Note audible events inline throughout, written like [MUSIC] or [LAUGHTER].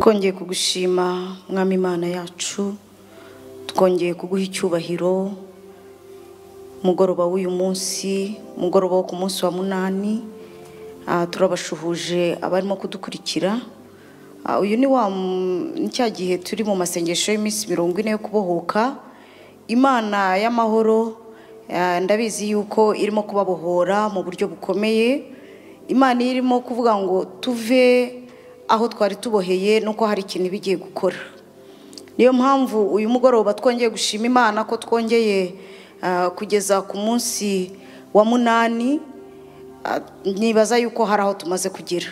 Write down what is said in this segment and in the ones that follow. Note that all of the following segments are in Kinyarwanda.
twongeye kugushima mwami imana yacu twongeye kuguha icyubahiro mugoroba w'uyu munsi mugoroba wo ku munsi wa munani ah, turabashuhuje abarimo kudukurikira ah, uyu ni wa cya gihe turi mu masengesho y'iminsi mirongo ine yo kubohoka imana y'amahoro ah, ndabizi yuko irimo kubabohora mu buryo bukomeye imana irimo kuvuga ngo tuve aho twari tuboheye nuko hari ikintu bigiye igiye gukora niyo mpamvu uyu mugoroba twongeye gushima imana ko twongeye uh, kugeza ku munsi wa munani uh, nibaza yuko hari aho tumaze kugera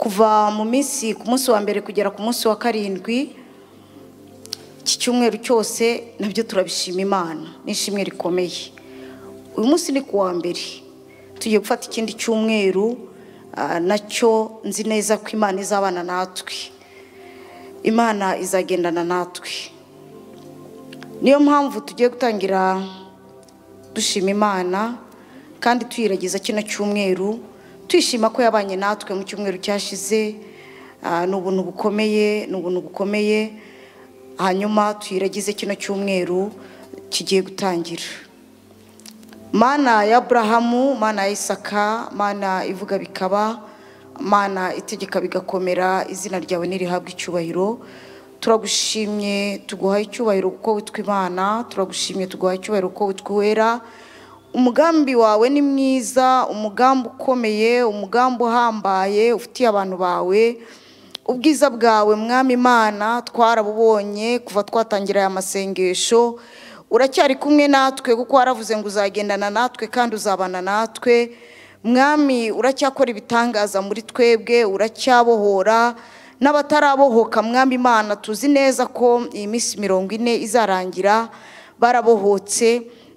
kuva mu minsi ku munsi wa mbere kugera ku munsi wa karindwi iki cyumweru cyose nabyo turabishima imana n'ishimwe rikomeye uyu munsi ni ku wa mbere tugiye gufata ikindi cyumweru Ah, nacyo nzi neza ko imana izabana natwe imana izagendana natwe niyo mpamvu tugiye gutangira dushima imana kandi tuyiragiza kino cyumweru twishima ko yabanye natwe mu cyumweru cyashize ah, ni ubuntu bukomeye ni ubuntu bukomeye hanyuma tuyiragize kino cyumweru kigiye gutangira mana ya burahamu mana ya isaka mana ivuga bikaba mana itegeka bigakomera izina ryawe ntirihabwe icyubahiro turagushimye tuguha icyubahiro kuko witwa imana turagushimye tuguha icyubahiro kuko witwa uwera umugambi wawe ni mwiza umugambi ukomeye umugambi uhambaye ufitiye abantu bawe ubwiza bwawe mwami imana twarabubonye kuva twatangira aya masengesho uracyari kumwe natwe kuko waravuze ngo uzagendana natwe kandi uzabana natwe mwami uracyakora ibitangaza muri twebwe uracyabohora n'abatarabohoka mwami imana tuzi neza ko iyi minsi mirongo ine izarangira barabohotse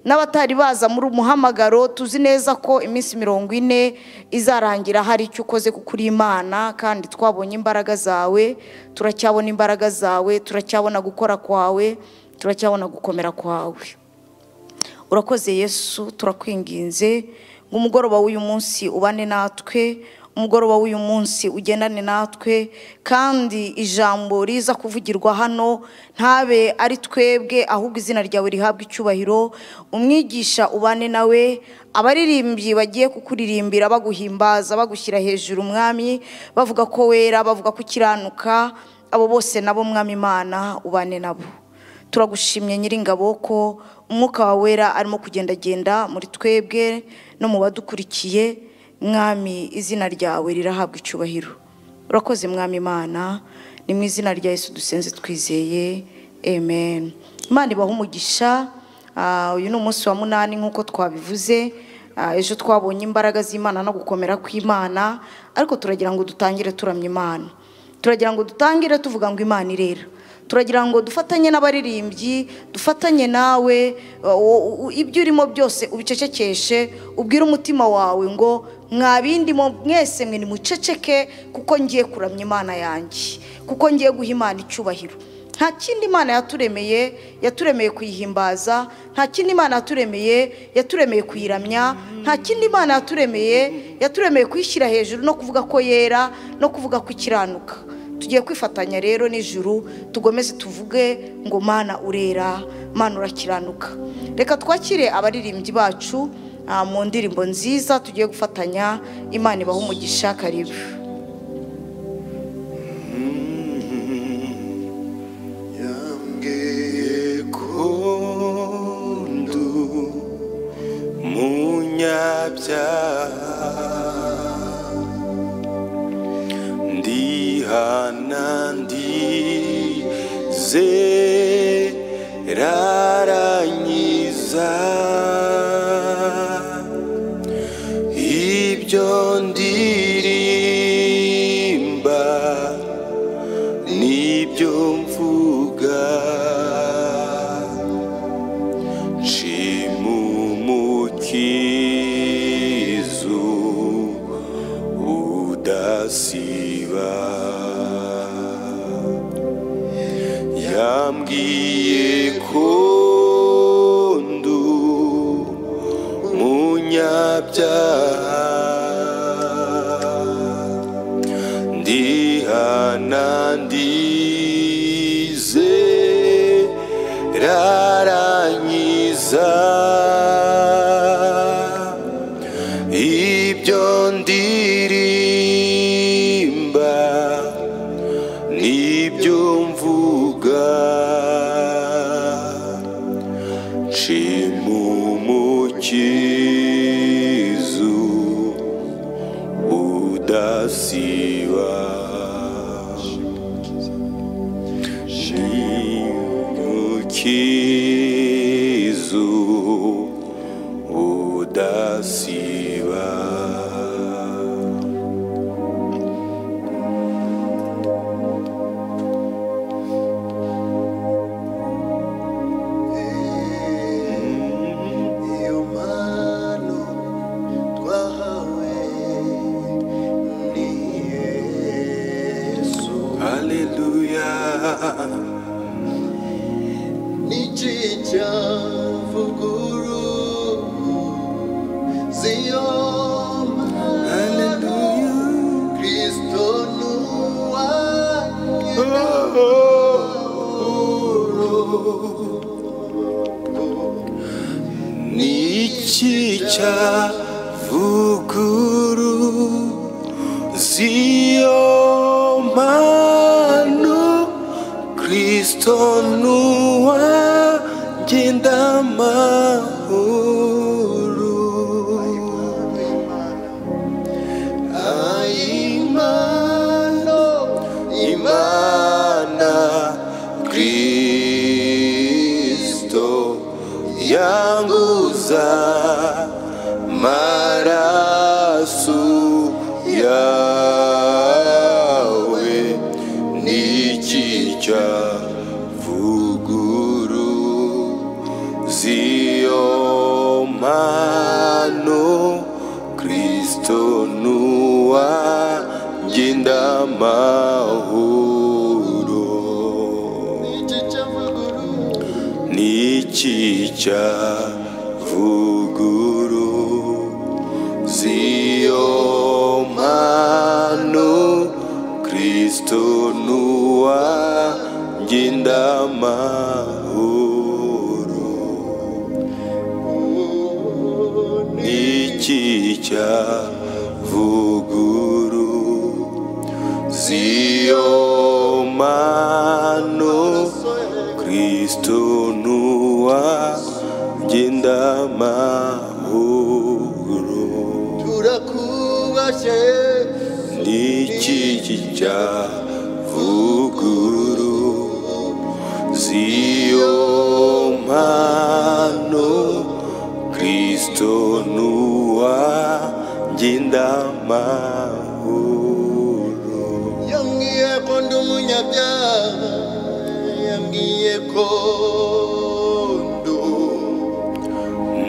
n'abatari baza muri umuhamagaro tuzi neza ko iminsi mirongo ine izarangira hari icyo ukoze kuri imana kandi twabonye imbaraga zawe turacyabona imbaraga zawe turacyabona gukora kwawe turacyabona gukomera kwawe urakoze yesu turakwinginze nk'umugoroba w'uyu munsi ubane natwe umugoroba w'uyu munsi ugendane natwe kandi ijambo riza kuvugirwa hano ntabe ari twebwe ahubwo izina ryawe rihabwa icyubahiro umwigisha ubane nawe abaririmbyi bagiye kukuririmbira baguhimbaza bagushyira hejuru umwami bavuga ko wera bavuga ko ukiranuka abo bose nabo mwami imana ubane nabo turagushimye nyiringabo ko umwuka wa wera arimo kugenda kugendagenda muri twebwe no mu badukurikiye mwami izina ryawe rirahabwa icyubahiro urakoze mwami imana ni mu izina rya Yesu dusenze twizeye amen imana ibaha umugisha ah, uyu ni umunsi wa munani nk'uko twabivuze ah, ejo twabonye imbaraga z'imana no gukomera kw'imana ariko turagira ngo dutangire turamya imana turagira ngo dutangire tuvuga ngo imana irera turagira ngo dufatanye n'abaririmbyi dufatanye nawe uh, ibyo urimo byose ubicecekeshe ubwire umutima wawe ngo mwa bindi mwese mwe nimuceceke kuko ngiye kuramya imana yanjye kuko ngiye guha imana icyubahiro nta kindi imana yaturemeye yaturemeye kuyihimbaza nta kindi imana yaturemeye yaturemeye kuyiramya nta kindi imana yaturemeye yaturemeye kuyishyira hejuru no kuvuga ko yera no kuvuga ko ikiranuka tugiye kwifatanya rero n'ijuru tugomeze tuvuge ngo mana urera mana urakiranuka reka twakire abaririmbyi bacu ah, mu ndirimbo nziza tugiye gufatanya imana ibaho umugisha karibu mm-hmm. munyabyaha hana ndi ze ndizeraranyiza ibyo ndirimba n'ibyo mvuga nshima umukizu udasiba agiye kundu munyabyaha ndihana ndizera Oh. mahoro ni iki cyaha kijja vuguru zio mano kristo nuwa njinda mahoro yambwiyeko kondo munyabya yambwiyeko ndu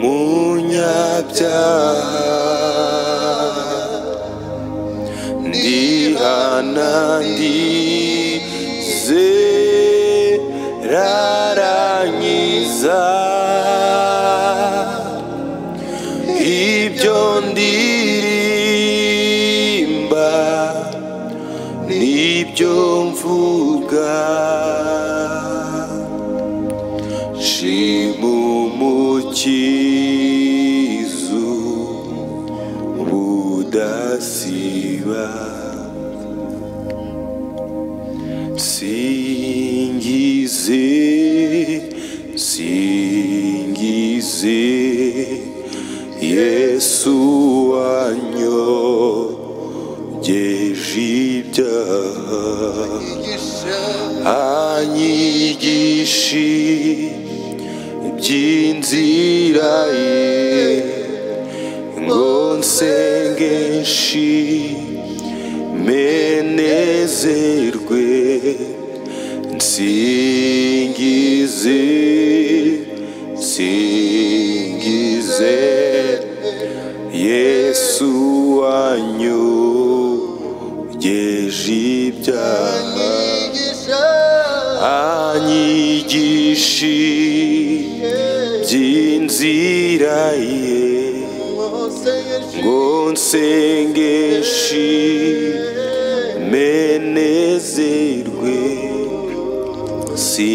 munyabya nanti usengeshe menezerwe si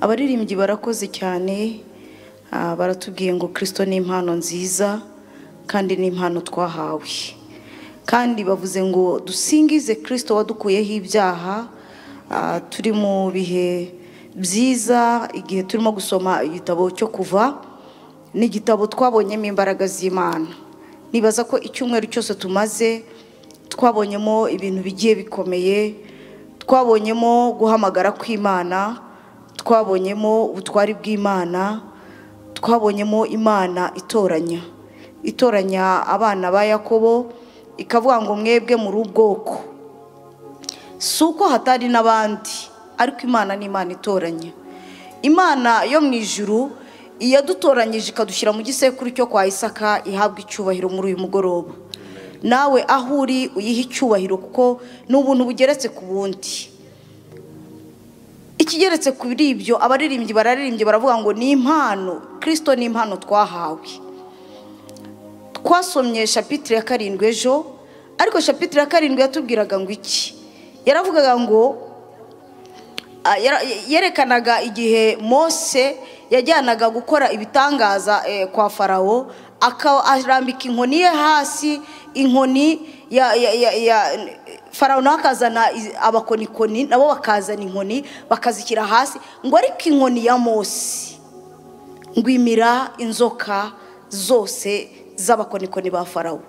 abaririmbyi barakoze cyane ah, baratubwiye ngo kirisito ni impano nziza kandi ni impano twahawe kandi bavuze ngo dusingize kirisito wadukuyeho ibyaha ah, turi mu bihe byiza igihe turimo gusoma igitabo cyo kuva ni igitabo twabonyemo imbaraga z'imana nibaza ko icyumweru cyose tumaze twabonyemo ibintu bigiye bikomeye twabonyemo guhamagara kw'imana twabonyemo ubutwari bw'imana twabonyemo imana itoranya itoranya abana ba yakobo ikavuga ngo mwebwe muri ubwoko si uko hatari n'abandi ariko imana ni imana itoranya imana yo mu ijuru iyadutoranyije ikadushyira mu gisekuru cyo kwa isaka ihabwa icyubahiro muri uyu mugoroba nawe aho uri uyiha icyubahiro kuko ni ubuntu bugeretse ku bundi ikigeretse kuri ibyo abaririmbyi bararirimbye baravuga ngo ni impano kirisito ni impano twahawe twasomye shapitire ya karindwi ejo ariko shapitire ya karindwi yatubwiraga ngo iki yaravugaga ngo yerekanaga igihe mose yajyanaga gukora ibitangaza e, kwa farawo arambika inkoni ye hasi inkoni ya farawuna akazana abakonikoni nabo bakazana inkoni bakazishyira hasi ngo ariko inkoni ya mose ngwimira inzoka zose z'abakonikoni ba farawo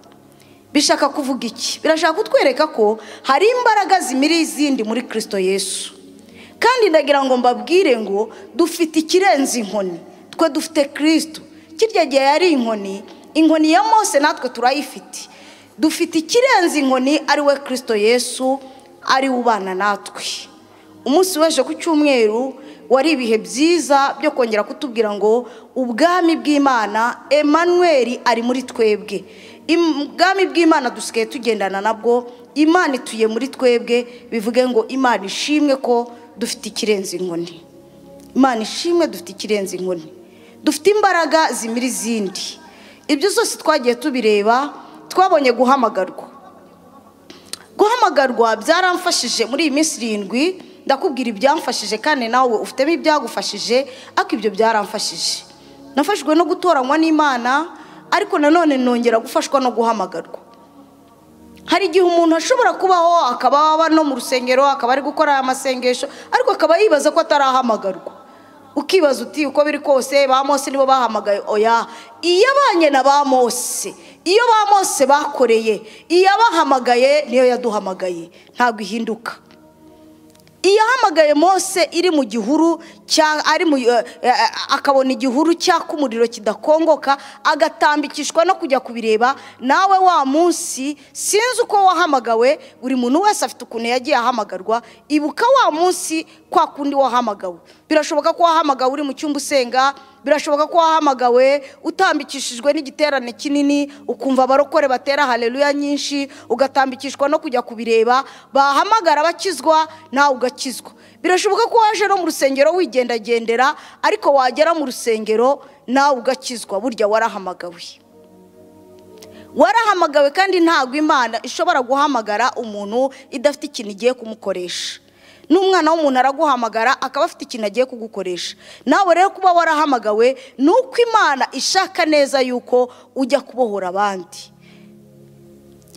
bishaka kuvuga iki birashaka kutwereka ko hari imbaraga zimira izindi muri kirisito yesu kandi ndagira ngo mbabwire ngo dufite ikirenze inkoni twe dufite kirisito kirya gihe yari inkoni inkoni ya mose natwe turayifite dufite ikirenze inkoni ari we kirisito yesu ari we ubana natwe umunsi w'ejo ku cyumweru wari ibihe byiza byo kongera kutubwira ngo ubwami bw'imana emanweri ari muri twebwe ubwami bw'imana dusigaye tugendana nabwo imana ituye muri twebwe bivuge ngo imana ishimwe ko dufite ikirenze inkoni imana ishimwe dufite ikirenze inkoni dufite imbaraga zimira izindi ibyo zose twagiye tubireba twabonye guhamagarwa guhamagarwa byaramfashije muri iyi minsi irindwi ndakubwira ibyamfashije kandi nawe ufitemo ibyagufashije ariko ibyo byaramfashije Nafashwe no gutoranywa n'imana ariko nanone nongera gufashwa no guhamagarwa hari igihe umuntu ashobora kubaho akaba waba no mu rusengero akaba ari gukora amasengesho ariko akaba yibaza ko atarahamagarwa ukibaza uti uko biri kose ba mose nibo bahamagaye oya iyabanye na ba mose iyo ba mose bakoreye iyabahamagaye niyo yaduhamagaye ntabwo ihinduka iyahamagaye mose iri mu gihuru eh, eh, akabona igihuru cyaka umuriro kidakongoka agatambikishwa no kujya kubireba nawe wa munsi sinzi uko wahamagawe buri muntu wese afite ukuntu yagiye ahamagarwa ibuka wa munsi kwa kundi wahamagawe birashoboka ko wahamagawe uri mu cyumba usenga birashoboka ko wahamagawe utambikishijwe n'igiterane kinini ukumva abarokore batera hareruya nyinshi ugatambikishwa no kujya kubireba bahamagara abakizwa nawe ugakizwa birashoboka ko waje no mu rusengero wigendagendera ariko wagera mu rusengero nawe ugakizwa burya warahamagawe warahamagawe kandi ntabwo imana ishobora guhamagara umuntu idafite ikintu igiye kumukoresha n'umwana w'umuntu araguhamagara akaba afite ikintu agiye kugukoresha nawe rero kuba warahamagawe ni uko imana ishaka neza yuko ujya kubohora abandi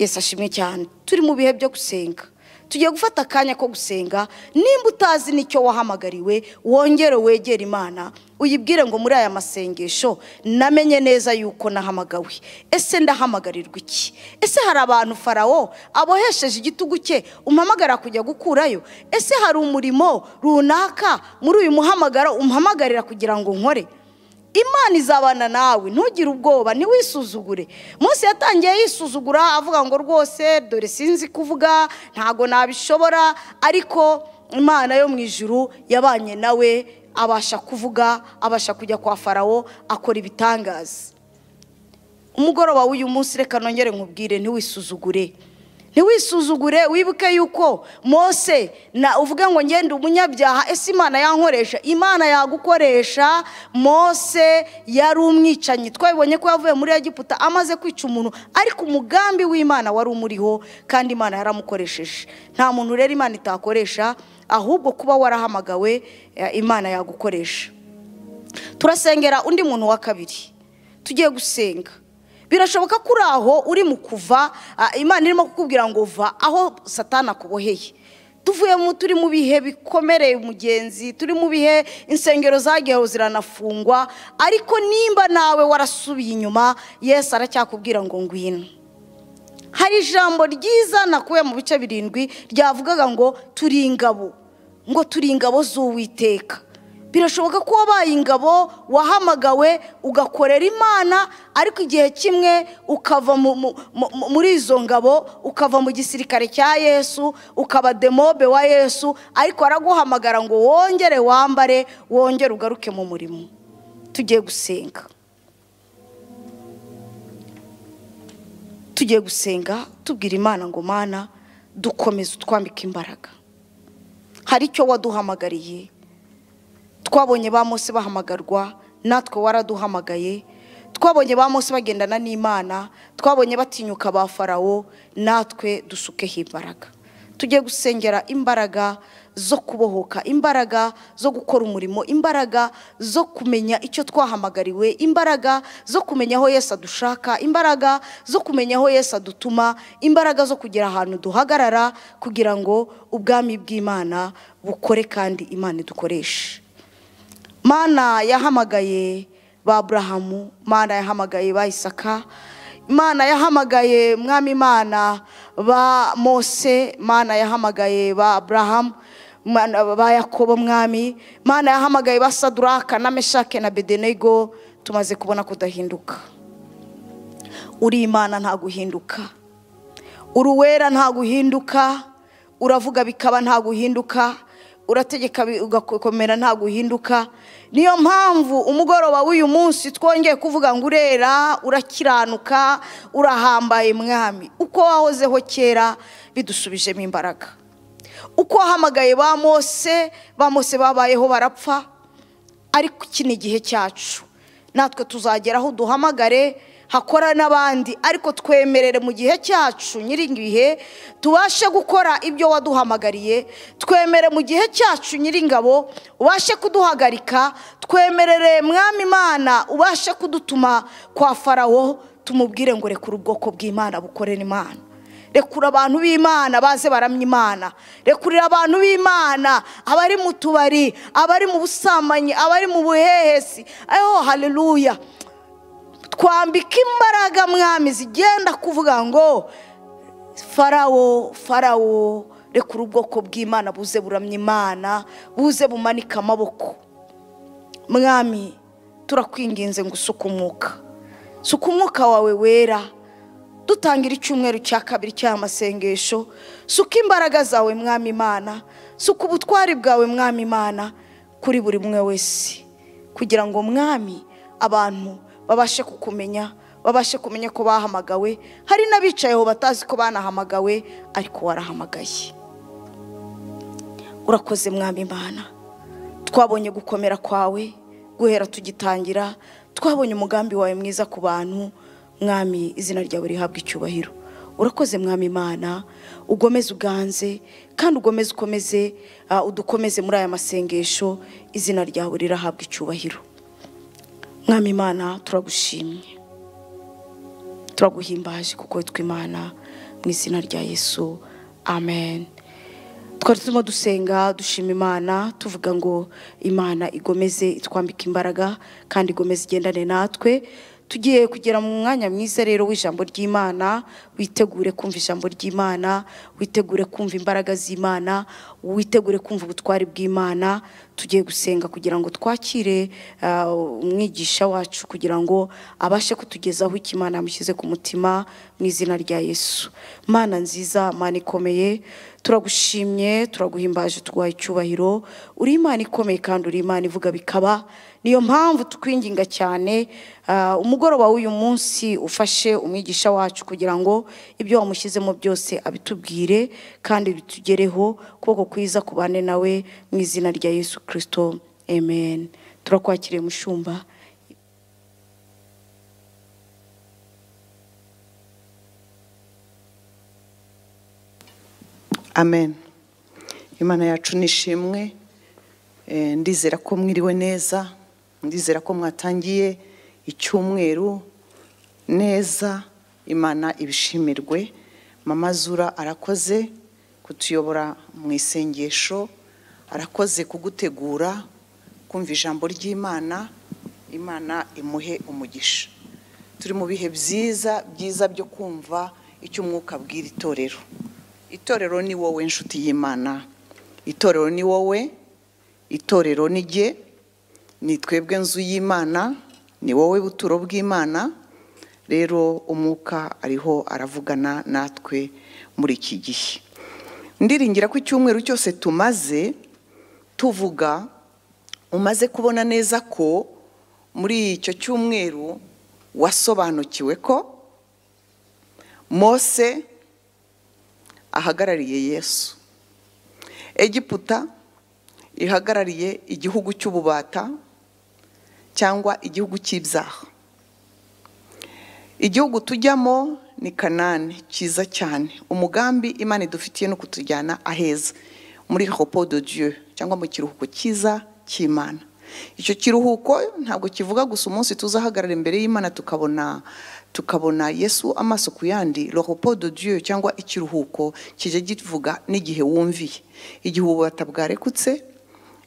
yesi ashimwe cyane turi mu bihe byo gusenga tugiye gufata akanya ko gusenga nimba utazi n'icyo wahamagariwe wongere wegere imana uyibwire ngo muri aya masengesho namenye neza yuko nahamagawe ese ndahamagarirwa iki ese hari abantu farawo abohesheje igitugu cye umpamagara kujya gukurayo ese hari umurimo runaka muri uyu muhamagaro umpamagarira kugira ngo nkore imana izabana nawe ntugire ubwoba ntiwisuzugure munsi yatangiye yisuzugura avuga ngo rwose dore sinzi kuvuga ntabwo nabishobora ariko imana yo mu ijuru yabanye nawe abasha kuvuga abasha kujya kwa farawo akora ibitangaza umugoroba w'uyu munsi reka nongere nkubwire ntiwisuzugure ntiwisuzugure wibuke yuko mose na uvuge ngo ngende umunyabyaha ese imana yankoresha imana yagukoresha mose yari umwicanyi twabibonye ko yavuye muri egiputa amaze kwica umuntu ariko umugambi w'imana wari umuriho kandi imana yaramukoresheje nta muntu rero imana itakoresha ahubwo kuba warahamagawe eh, imana yagukoresha turasengera undi muntu wa kabiri tugiye gusenga birashoboka ko uri aho uri mu kuva ah, imana irimo kukubwira ngo va aho satana akuboheye tuvuyemo turi mu bihe bikomereye umugenzi turi mu bihe insengero zagiye ziranafungwa ariko nimba nawe warasubiye inyuma yesu aracyakubwira ngo ngwino hari ijambo ryiza nakuye mu bice birindwi ryavugaga ngo turi ingabo ngo turi ingabo z'uwiteka birashoboka ko wabaye ingabo wahamagawe ugakorera imana ariko igihe kimwe ukava muri izo ngabo ukava mu gisirikare cya yesu ukaba demobe wa yesu ariko araguhamagara ngo wongere wambare wongere ugaruke mu murimo tugiye gusenga tugiye gusenga tubwira imana ngo mana dukomeze utwambike imbaraga hari icyo waduhamagariye twabonye ba Mose bahamagarwa natwe waraduhamagaye twabonye ba Mose bagendana n'imana twabonye batinyuka ba farawo natwe dusukeho imbaraga tujye gusengera imbaraga zo kubohoka imbaraga zo gukora umurimo imbaraga zo kumenya icyo twahamagariwe imbaraga zo kumenya aho Yesu adushaka imbaraga zo kumenya aho Yesu adutuma imbaraga zo kugira ahantu duhagarara kugira ngo ubwami bw'imana bukore kandi imana idukoreshe mana yahamagaye ba burahamu mana yahamagaye ba isaka imana yahamagaye mwami imana ba mose mana yahamagaye ba burahamu ba yakobo mwami mana yahamagaye ba saduraka na meshake na bedenego tumaze kubona kudahinduka uri imana nta guhinduka uri uwera nta guhinduka uravuga bikaba nta guhinduka urategeka ugakomera ntabwo uhinduka niyo mpamvu umugoroba w'uyu munsi twongeye kuvuga ngo urera urakiranuka urahambaye mwami uko wahozeho kera bidusubijemo imbaraga uko wahamagaye ba mose ba mose babayeho barapfa ariko iki ni igihe cyacu natwe tuzageraho duhamagare hakora n'abandi ariko twemerere mu gihe cyacu nyiri tubashe gukora ibyo waduhamagariye twemere mu gihe cyacu nyir'ingabo ubashe kuduhagarika twemerere mwami imana ubashe kudutuma kwa farawo tumubwire ngo rekure ubwoko bw'imana bukorera imana rekura abantu b'imana baze baramya imana rekurira abantu b'imana abari mu tubari abari mu busambanyi abari mu buhehesi aho hareruya twambika imbaraga mwami zigenda kuvuga ngo farawo farawo rekura ubwoko bw'imana buze buramya imana buze bumanika amaboko mwami turakwinginze ngo usuke umwuka suka umwuka wawe wera dutangira icyumweru cya kabiri cy'amasengesho suka imbaraga zawe mwami imana suka ubutwari bwawe mwami imana kuri buri umwe wese kugira ngo mwami abantu babashe kukumenya babashe kumenya ko bahamagawe hari n'abicayeho batazi ko banahamagawe ariko warahamagaye urakoze mwami imana twabonye gukomera kwawe guhera tugitangira twabonye umugambi wawe mwiza ku bantu mwami izina ryawe rihabwa icyubahiro urakoze mwami imana ugomeze uganze kandi ugomeze ukomeze uh, udukomeze muri aya masengesho izina ryawe rirahabwa icyubahiro mwami imana turagushimye turaguhimbaje kuko witwa imana mu izina rya yesu amen twari turimo dusenga dushima imana tuvuga ngo imana igomeze itwambika imbaraga kandi igomeze igendane natwe tugiye kugera mu mwanya mwiza rero w'ijambo ry'imana witegure kumva ijambo ry'imana witegure kumva imbaraga z'imana witegure kumva ubutwari bw'imana tugiye gusenga kugira ngo twakire uh, umwigisha wacu kugira ngo abashe kutugezaho icyo imana yamushyize ku mutima mu izina rya yesu mana nziza mana ikomeye turagushimye turaguhimbaje tuguha icyubahiro uri imana ikomeye kandi uri imana ivuga bikaba niyo mpamvu tukwinginga cyane uh, umugoroba w'uyu munsi ufashe umwigisha wacu kugira ngo ibyo wamushyizemo byose abitubwire kandi bitugereho kuboko kwiza kubane nawe mu izina rya yesu kirisito amen turakwakiriye mushumba amen imana yacu ni ishimwe eh, ndizera ko mwiriwe neza ndizera ko mwatangiye icyumweru neza imana ibishimirwe mama zura arakoze kutuyobora mu isengesho arakoze kugutegura kumva ijambo ry'imana imana imuhe umugisha turi mu bihe byiza byiza byo kumva icyo umwuka abwira itorero itorero ni wowe inshuti y'imana itorero ni wowe itorero ni jye ni twebwe nzu y'imana ni wowe buturo bw'imana rero umwuka ariho aravugana natwe muri iki gihe ndiringira ko icyumweru cyose tumaze tuvuga umaze kubona neza ko muri icyo cyumweru wasobanukiwe ko mose ahagarariye yesu egiputa ihagarariye igihugu cy'ububata cyangwa igihugu cy'ibyaha igihugu tujyamo ni kanani cyiza cyane umugambi imana idufitiye no kutujyana aheza muri hopo de dieu cyangwa mu kiruhuko cyiza cy'imana icyo kiruhuko ntabwo kivuga gusa umunsi tuzahagarara imbere y'imana tukabona tukabona yesu amaso ku yandi rohopo de dieu cyangwa ikiruhuko kijya kivuga n'igihe wumviye igihe ububata bwarekutse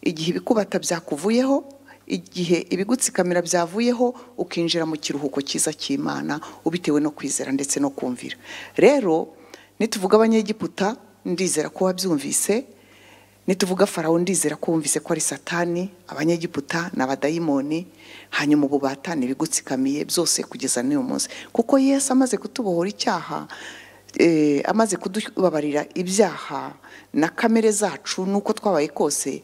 igihe ibikubata byakuvuyeho igihe ibigutsikamira byavuyeho ukinjira mu kiruhuko cyiza cy'imana ubitewe no kwizera ndetse no kumvira rero nituvuga abanyegiputa ndizera ko wabyumvise nituvuga farawo ndizera ko wumvise ko ari satani abanyegiputa ni abadayimoni hanyuma ubu batana ibigutsikamiye byose kugeza n'uyu munsi kuko yesu amaze kutubohora icyaha eh, amaze kudubabarira ibyaha na kamere zacu n'uko twabaye kose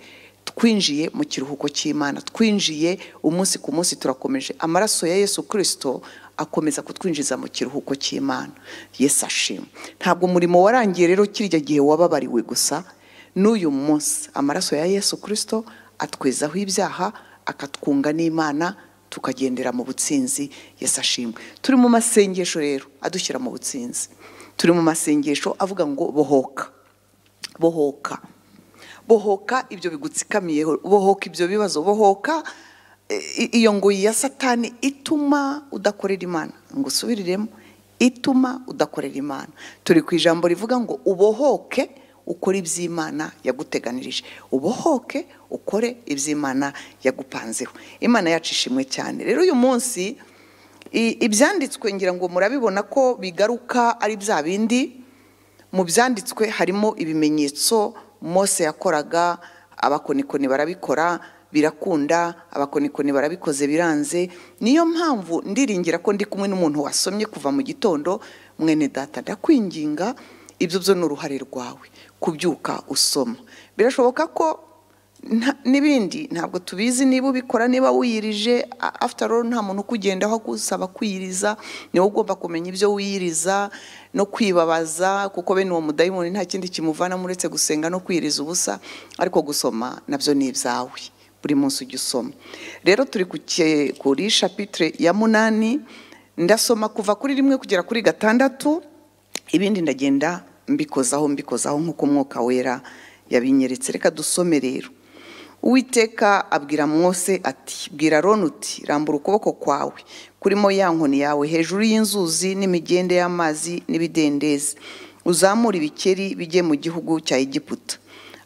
twinjiye mu kiruhuko cy'imana twinjiye umunsi ku munsi turakomeje amaraso ya yesu kirisito akomeza kutwinjiza mu kiruhuko cy'imana yesu ashima ntabwo umurimo warangiye rero kirya gihe wababariwe gusa n'uyu munsi amaraso ya yesu kirisito atwezaho ibyaha akatwunga n'imana tukagendera mu butsinzi yesu ashimwe turi mu masengesho rero adushyira mu butsinzi turi mu masengesho avuga ngo bohoka bohoka bohoka ibyo bigutsikamiyeho bohoka ibyo bibazo bohoka e, iyo ngoyi ya satani ituma udakorera imana ngo usubiriremo ituma udakorera imana turi ku ijambo rivuga ngo ubohoke ukore iby'imana yaguteganirije ubohoke ukore iby'imana yagupanzeho imana yacu ishimwe cyane rero uyu munsi ibyanditswe ngira ngo murabibona ko bigaruka ari bya bindi mu byanditswe harimo ibimenyetso mose yakoraga abakonikoni barabikora birakunda abakonikoni barabikoze biranze niyo mpamvu ndiringira ko ndi kumwe n'umuntu wasomye kuva mu gitondo mwene data ndakwinginga ibyo byo ni uruhare rwawe kubyuka usoma birashoboka ko n'ibindi ntabwo tubizi niba ubikora niba wiyirije afutaro nta muntu ukugendaho gusaba kwiyiriza niwe ugomba kumenya ibyo wiyiriza no kwibabaza kuko bene uwo mudayimoni nta kindi kimuvanamo uretse gusenga no kwiyiriza ubusa ariko gusoma nabyo ni ibyawe buri munsi ujya usoma rero turi kuri shapitire ya munani ndasoma kuva kuri rimwe kugera kuri gatandatu ibindi ndagenda mbikozaho mbikozaho nk'uko umwuka wera yabinyeretse reka dusome rero uwiteka abwira Mose ati bwira roni uti rambura ukuboko kwawe kurimo ya nkoni yawe hejuru y'inzuzi n'imigende y'amazi n'ibidendezi uzamura ibikeri bijye mu gihugu cya egiputa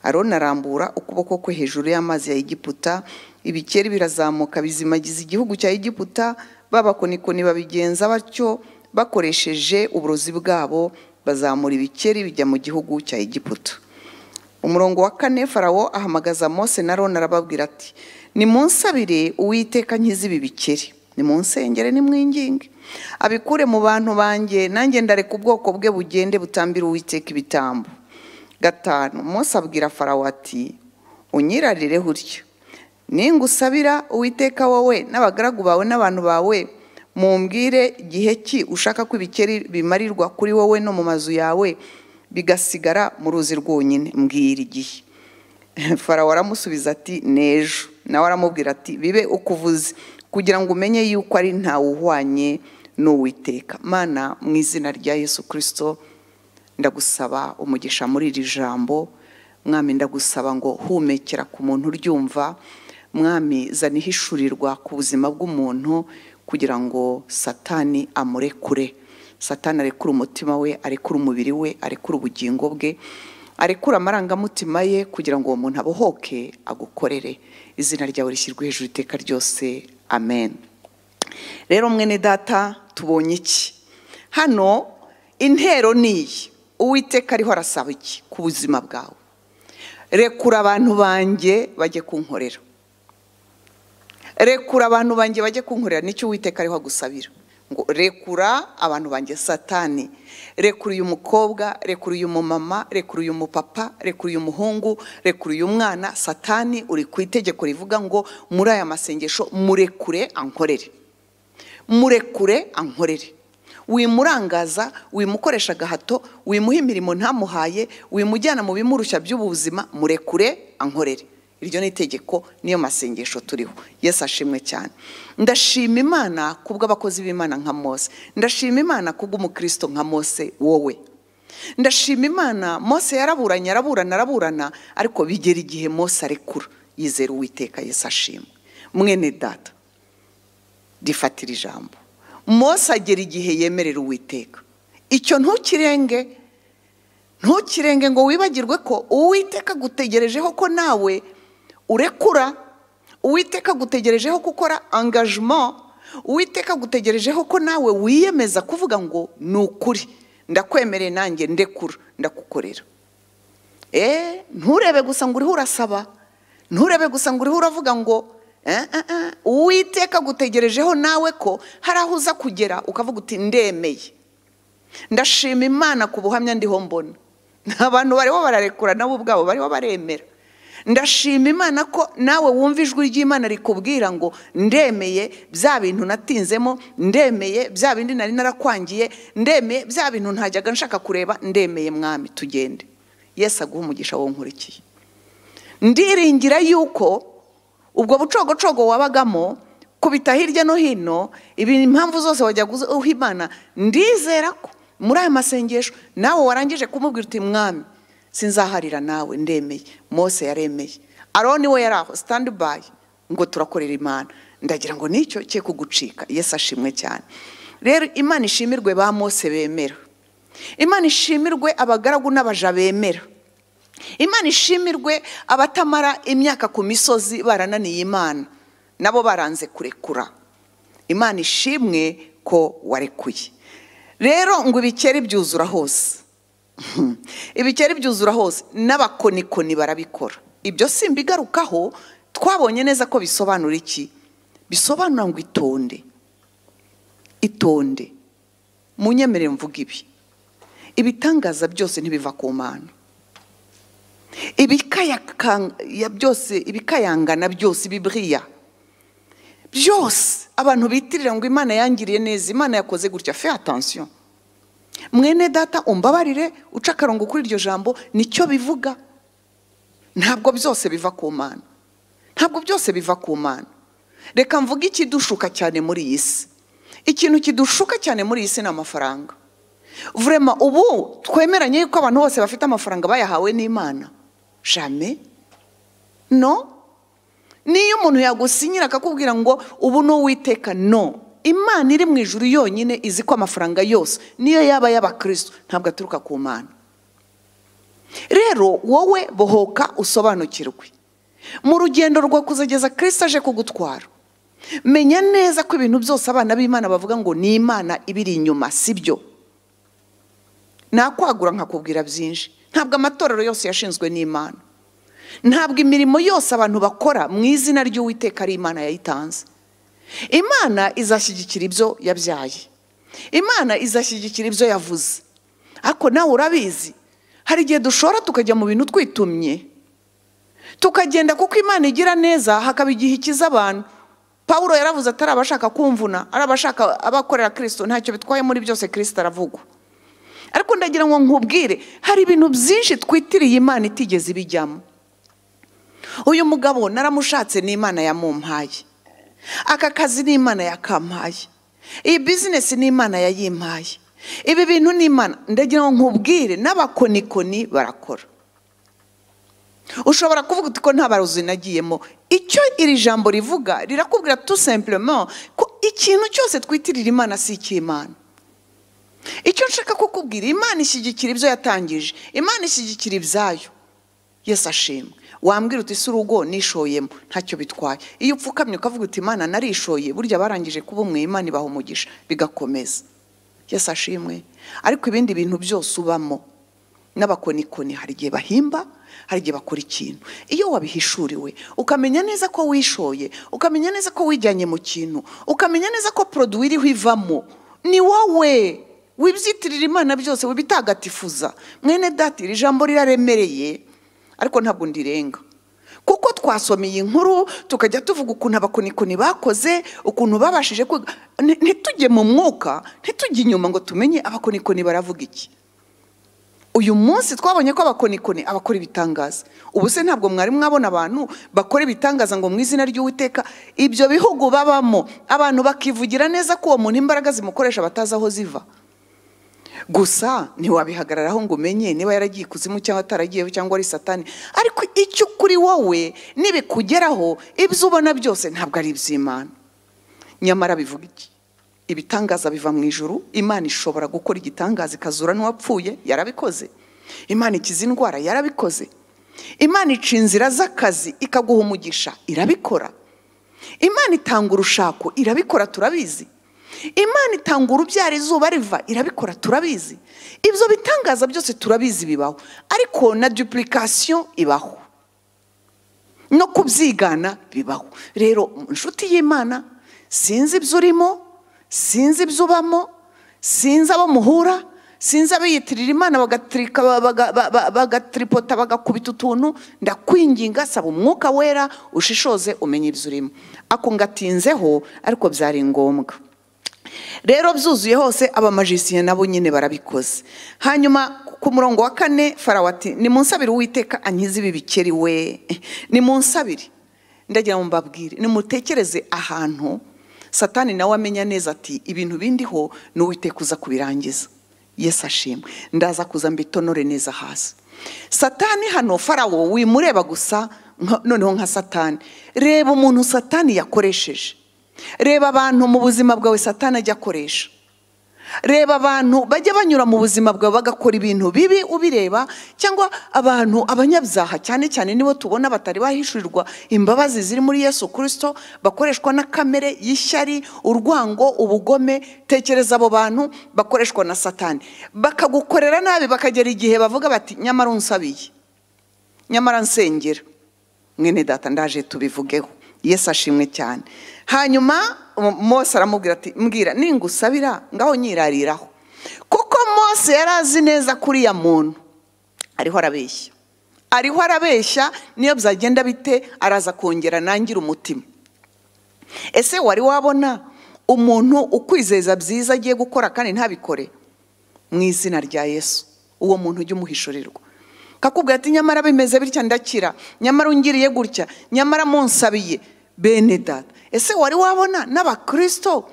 aroni arambura ukuboko kwe hejuru y'amazi ya egiputa ibikeri birazamuka bizimagiza igihugu cya egiputa babakonikoni babigenza batyo bakoresheje uburozi bwabo bazamura ibikeri bijya mu gihugu cya egiputa umurongo wa kane farawo ahamagaza mose na rona arababwira ati ni munsabire uwiteka nkize ibi bikeri ni mu nimwinginge abikure mu bantu banjye nanjye ndareka ubwoko bwe bugende butambire uwiteka ibitambo gatanu mose abwira farawo ati unyirarire utyo ningusabira uwiteka wowe n'abagaragu bawe n'abantu bawe mumbwire gihe ki ushaka ko ibikeri bimarirwa kuri wowe no mu mazu yawe bigasigara mu ruzi rwonyine mbwira igihe [LAUGHS] farawo aramusubiza ati n'ejo nawe aramubwira ati bibe ukuvuze kugira ngo umenye yuko ari ntawe uhwanye n'uwiteka mana mu izina rya yesu kirisito ndagusaba umugisha muri iri jambo mwami ndagusaba ngo humekera ku muntu uryumva mwami zanihishurirwa ku buzima bw'umuntu kugira ngo satani amurekure satani arekura umutima we arekura umubiri we arekura ubugingo bwe arekura amarangamutima ye kugira ngo uwo muntu abohoke agukorere izina ryawe rishyirwe hejuru iteka ryose amen rero mwene data tubonye iki hano intero ni iyi uwiteka ariho arasaba iki ku buzima bwawe rekura abantu banjye bajye kunkorera rekura abantu banjye bajye kunkorera nicyo uwiteka ariho agusabira ngo rekura abantu banjye satani rekura uyu mukobwa rekura uyu mumama rekura uyu mupapa rekura uyu muhungu rekura uyu mwana satani uri ku itegeko rivuga ngo muri aya masengesho murekure ankorere murekure ankorere wimurangaza wimukoresha agahato wimuha imirimo ntamuhaye wimujyana mu bimurushya by'ubuzima murekure ankorere iryo ni itegeko niyo masengesho turiho Yesu ashimwe cyane ndashima imana kubw'abakozi b'imana nka mose ndashima imana kubw'umukristo nka mose wowe ndashima imana mose yaraburanye araburana araburana ariko bigera igihe mose arekura yizera uwiteka Yesu ashimwe mwene data rifatira ijambo mose agera igihe yemerera uwiteka icyo ntukirenge ntukirenge ngo wibagirwe ko uwiteka agutegerejeho ko nawe urekura uwiteka gutegerejeho gukora angajima uwiteka gutegerejeho ko nawe wiyemeza kuvuga ngo ni ukuri ndakwemereye nanjye ndekura ndakukorera eee eh, nturebe gusa ngo uriho urasaba nturebe gusa ngo uriho uravuga ngo eh, eh, uwiteka agutegerejeho nawe ko hari aho uza kugera ukavuga uti ndemeye ndashima imana ku buhamya ndiho mbona abantu bariho bararekura nabo ubwabo bariho baremera ndashima imana ko nawe wumva ijwi ry'imana rikubwira ngo ndemeye bya bintu natinzemo ndemeye bya bindi nari narakwangiye ndemeye bya bintu ntajyaga nshaka kureba ndemeye mwami tugende yesi aguha umugisha wo nkurikiye ndiringira yuko ubwo bucogocogo wabagamo kubita hirya no hino impamvu zose wajya uha imana ndizera ko muri aya masengesho nawe warangije kumubwira uti mwami sinzaharira nawe ndemeye mose yaremeye aroni we yari aho sitandi bayi ngo turakorera imana ndagira ngo nicyo cye kugucika yesi ashimwe cyane rero imana ishimirwe ba mose bemera imana ishimirwe abagaragu n'abaja bemera imana ishimirwe abatamara imyaka ku misozi barananiye imana nabo baranze kurekura imana ishimwe ko warekuye rero ngo ibikeri byuzura hose ibikeri byuzura hose n'abakonikoni barabikora ibyo si mbigarukaho twabonye neza ko bisobanura iki bisobanura ngo itonde itonde munyemerere mvuga ibi ibitangaza byose ntibiva ku mana byose ibikayangana byose ibibiriya byose abantu bitirira ngo imana yangiriye neza imana yakoze gutya fe atansiyo mwene data umbabarire uca akarongo kuri iryo jambo nicyo bivuga ntabwo byose biva ku mana ntabwo byose biva ku mana reka mvuge ikidushuka cyane muri iyi si ikintu kidushuka cyane muri iyi si ni amafaranga vurema ubu twemeranye yuko abantu bose bafite amafaranga bayahawe n'imana jame no niyo umuntu yagusinyira akakubwira ngo ubu ni uwiteka no imana iri mu ijuru yonyine izi ko amafaranga yose niyo yaba y'abakristo ntabwo aturuka ku mana rero wowe bohoka usobanukirwe mu rugendo rwo kuzageza kirisita aje kugutwara menya neza ko ibintu byose abana b'imana bavuga ngo ni imana ibiri inyuma si byo nakwagura nkakubwira byinshi ntabwo amatorero yose yashinzwe n'imana ntabwo imirimo yose abantu bakora mu izina ry'uwiteka ari imana yayitanze imana izashyigikira ibyo yabyaye imana izashyigikira ibyo yavuze ariko nawe urabizi hari igihe dushora tukajya mu bintu twitumye tukagenda kuko imana igira neza hakaba igihe ikiza abantu paul yaravuze atari abashaka kumvuna ari abashaka abakorera kirisito ntacyo bitwaye muri byose kirisito aravugwa ariko ndagira ngo nkubwire hari ibintu byinshi twitiriye imana itigeze ibijyamo uyu mugabo naramushatse ni imana yamumpaye aka kazi ni imana yakampaye iyi bizinesi ni imana yayimpaye ibi bintu ni imana ndagira ngo nkubwire n'abakonikoni barakora ushobora kuvuga ko nta barozi nagiyemo icyo iri jambo rivuga rirakubwira tu simplement ko ikintu cyose twitirira imana si icy'imana icyo nshaka kukubwira imana ishyigikira ibyo yatangije imana ishyigikira ibyayo yesi ashimwe wambwira uti si urugo nishoyemo ntacyo bitwaye iyo upfukamye ukavuga uti imana narishoye burya barangije kuba umwe imana ibaha umugisha bigakomeza yesi ashimwe ariko ibindi bintu byose ubamo n'abakonikoni hari igihe bahimba hari igihe bakora ikintu iyo wabihishuriwe ukamenya neza ko wishoye ukamenya neza ko wijyanye mu kintu ukamenya neza ko poroduwi iriho ivamo ni wowe wibyitirira imana byose wibitagatifuza mwene dati iri jambo riraremereye ariko ntabwo ndirenga kuko twasomeye inkuru tukajya tuvuga ukuntu abakonikoni bakoze ukuntu babashije ntitujye mu mwuka ntitujye inyuma ngo tumenye abakonikoni baravuga iki uyu munsi twabonye ko abakonikoni abakora ibitangaza ubu se ntabwo mwari mwabona abantu bakora ibitangaza ngo mu izina ry'uwiteka ibyo bihugu babamo abantu bakivugira neza ko uwo muntu imbaraga zimukoresha batazi aho ziva gusa ntiwabihagararaho ngo umenye niba yaragiye ikuzimu cyangwa ataragiyeho cyangwa ari satani ariko icyo kuri wowe nibikugeraho ibyo ubona byose ntabwo ari iby'imana nyamara bivuga iki ibitangaza biva mu ijuru imana ishobora gukora igitangaza ikazura n'uwapfuye yarabikoze imana ikiza indwara yarabikoze imana ica inzira z'akazi ikaguha umugisha irabikora imana itanga urushako irabikora turabizi imana itanga urubyara izuba riva irabikora turabizi ibyo bitangaza byose turabizi bibaho ariko na dupulikasiyo ibaho no kubyigana bibaho rero inshuti y'imana sinzi ibyo urimo sinzi ibyo ubamo sinzi abo muhura sinzi abiyitirira imana bagatiripota bagakubita utuntu ndakwinginga saba umwuka wera ushishoze umenye ibyo urimo ako ngatinzeho ariko byari ngombwa rero byuzuye hose abamajisiye nabo nyine barabikoze hanyuma ku murongo wa kane farawo ati ni munsabire uwiteka ankize ibi bikeri we ni munsabire ndagira ngo mbabwire nimutekereze ahantu satani nawe amenya neza ati ibintu bindiho ni uwiteka uza kubirangiza yesi ashimwe ndaza kuza mbitonore neza hasi satani hano farawo wimureba gusa noneho nka satani reba umuntu satani yakoresheje reba abantu mu buzima bwawe satana ajya akoresha reba abantu bajya banyura mu buzima bwawe bagakora ibintu bibi ubireba cyangwa abantu abanyabyaha cyane cyane nibo tubona batari bahishurirwa imbabazi ziri muri yesu kirisito bakoreshwa na kamere y'ishyari urwango ubugome tekereza abo bantu bakoreshwa na satani bakagukorera nabi bakagera igihe bavuga bati nyamara unsabiye nyamara nsengera mwene data ndaje tubivugeho yesu ashimwe cyane hanyuma mose aramubwira ati mbwira ningusabira ngaho nyirariraho kuko mose yari azi neza kuri ya muntu ariho arabeshya ariho arabeshya niyo byagenda bite araza kongera nangira umutima ese wari wabona umuntu ukwizeza byiza agiye gukora kandi ntabikore mu izina rya yesu uwo muntu ujya umuhishurirwa kakubwira ati nyamara bimeze bitya ndakira nyamara ungiriye gutya nyamara munsabiye bene data ese wari wabona n'abakristo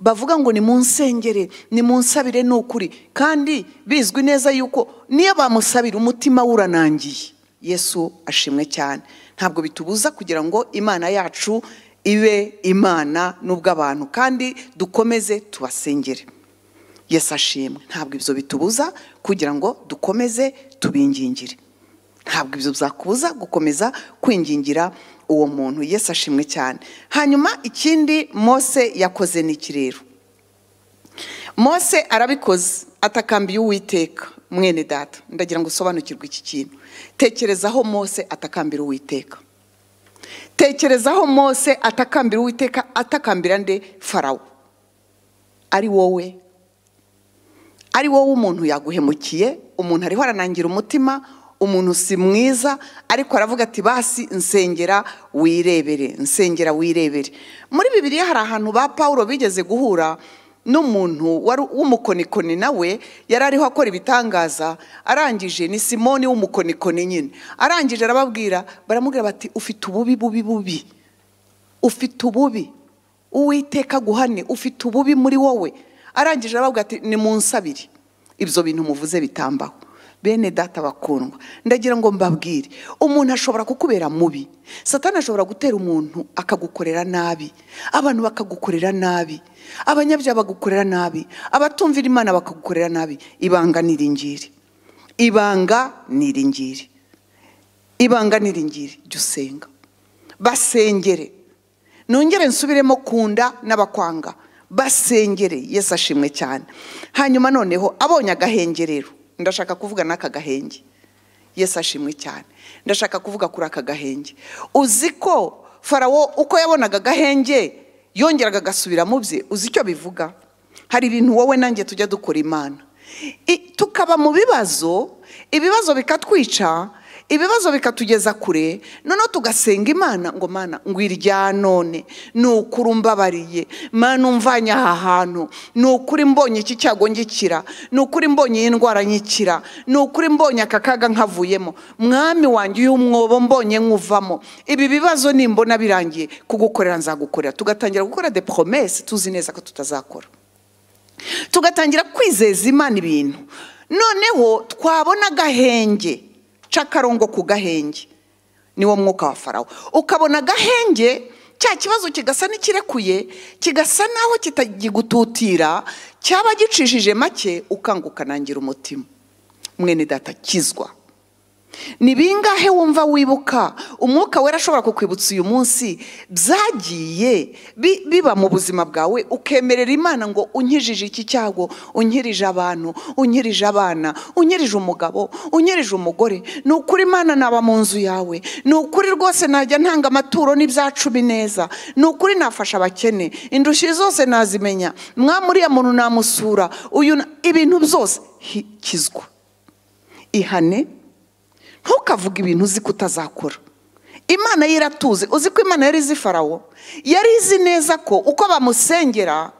bavuga ngo nimunsengere nimunsabire nsengere ni ukuri kandi bizwi neza yuko niyo bamusabira umutima uranangiye yesu ashimwe cyane ntabwo bitubuza kugira ngo imana yacu ibe imana n'ubw'abantu kandi dukomeze tubasengere yesu ashimwe ntabwo ibyo bitubuza kugira ngo dukomeze tubingingire ntabwo ibyo byakubuza gukomeza kwingingira uwo muntu yesu ashimwe cyane hanyuma ikindi mose yakoze ni iki rero mose arabikoze atakambiye uwiteka mwene data ndagira ngo usobanukirwe iki kintu tekerezaho mose atakambira uwiteka tekerezaho mose atakambira uwiteka atakambira nde farawo ari wowe ari wowe umuntu yaguhemukiye umuntu ariho aranangira umutima umuntu si mwiza ariko aravuga ati basi nsengera wirebere nsengera wirebere muri bibiriya hari ahantu ba paul bigeze guhura n'umuntu w'umukonikoni nawe yari ariho akora ibitangaza arangije ni simoni w'umukonikoni nyine arangije arababwira baramubwira bati ufite ububi bubi bubi ufite ububi uwiteka guhane ufite ububi muri wowe arangije arababwira ati ni mu nsabiri ibyo bintu muvuze bitambaho bene data bakundwa ndagira ngo mbabwire umuntu ashobora kukubera mubi satana ashobora gutera umuntu akagukorera nabi abantu bakagukorera nabi abanyabyaha bagukorera nabi abatumvira imana bakagukorera nabi ibanga niringiri ibanga niringiri ibanga niringiri jya usenga basengere nongere nsubiremo kunda n'abakwanga basengere yesu ashimwe cyane hanyuma noneho abonye agahengerero ndashaka kuvuga n'aka gahenge yesi ashimwe cyane ndashaka kuvuga kuri aka gahenge uzi ko farawo uko yabonaga agahenge yongeraga agasubira mu bye uzi icyo bivuga hari ibintu wowe nanjye tujya dukora imana tukaba mu bibazo ibibazo bikatwica ibibazo bikatugeza kure noneho tugasenga imana ngo mana ngo irya none ni ukuri umbabariye mana umvanye aha hantu ni ukuri mbonye iki cyago ngikira ni ukuri mbonye iyi ndwara nkikira ni ukuri mbonye aka kaga nkavuyemo mwami wanjye uyu mwobo mbonye nkuvamo ibi bibazo nimbona birangiye kugukorera nzagukorera tugatangira gukora de promesse tuzi neza ko tutazakora tugatangira kwizeza imana ibintu noneho twabona agahenge c'akarongo ku gahenge niwo mwuka wa farawo ukabona agahenge cya kibazo kigasa n'ikirekuye kigasa n'aho kitagigututira cyaba gicishije make ukangukanangira umutima mwene data kizwa ni bingahe wumva wibuka umwuka wera ashobora kukwibutsa uyu munsi byagiye biba mu buzima bwawe ukemerera imana ngo unkijije iki cyago unkirije abantu unkirije abana unkirije umugabo unkirije umugore ni ukuri imana naba mu nzu yawe ni ukuri rwose najya ntanga amaturo n'ibya neza ni ukuri nafasha abakene indushyi zose nazimenya mwamuriya muntu namusura uyu ibintu byose hikizwa. ihane ntukavuge ibintu uzi ko utazakora imana ye iratuzi uzi ko imana yari izi farawo yari izi neza ko uko bamusengera